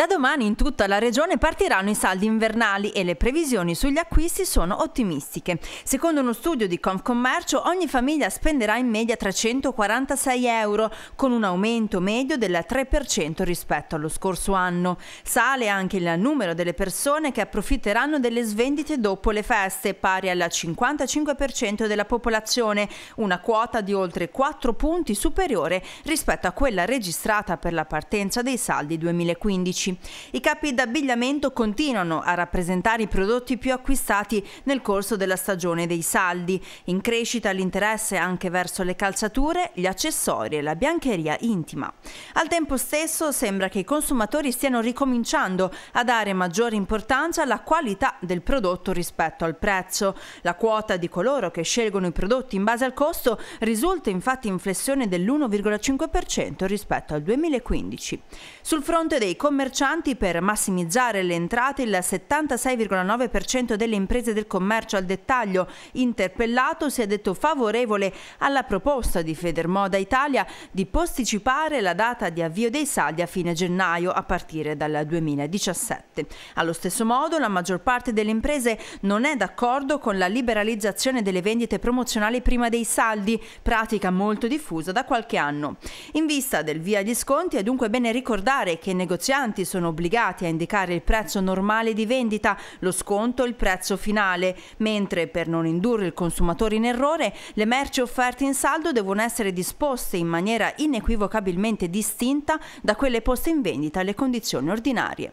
Da domani in tutta la regione partiranno i saldi invernali e le previsioni sugli acquisti sono ottimistiche. Secondo uno studio di Confcommercio, ogni famiglia spenderà in media 346 euro, con un aumento medio del 3% rispetto allo scorso anno. Sale anche il numero delle persone che approfitteranno delle svendite dopo le feste, pari al 55% della popolazione, una quota di oltre 4 punti superiore rispetto a quella registrata per la partenza dei saldi 2015. 2016. I capi d'abbigliamento continuano a rappresentare i prodotti più acquistati nel corso della stagione dei saldi. In crescita l'interesse anche verso le calzature, gli accessori e la biancheria intima. Al tempo stesso sembra che i consumatori stiano ricominciando a dare maggiore importanza alla qualità del prodotto rispetto al prezzo. La quota di coloro che scelgono i prodotti in base al costo risulta infatti in flessione dell'1,5% rispetto al 2015. Sul fronte dei commercianti commercianti per massimizzare le entrate il 76,9% delle imprese del commercio al dettaglio interpellato si è detto favorevole alla proposta di Federmoda Italia di posticipare la data di avvio dei saldi a fine gennaio a partire dal 2017. Allo stesso modo la maggior parte delle imprese non è d'accordo con la liberalizzazione delle vendite promozionali prima dei saldi, pratica molto diffusa da qualche anno. In vista del via agli sconti è dunque bene ricordare che i negozianti negozianti sono obbligati a indicare il prezzo normale di vendita, lo sconto e il prezzo finale, mentre per non indurre il consumatore in errore le merci offerte in saldo devono essere disposte in maniera inequivocabilmente distinta da quelle poste in vendita alle condizioni ordinarie.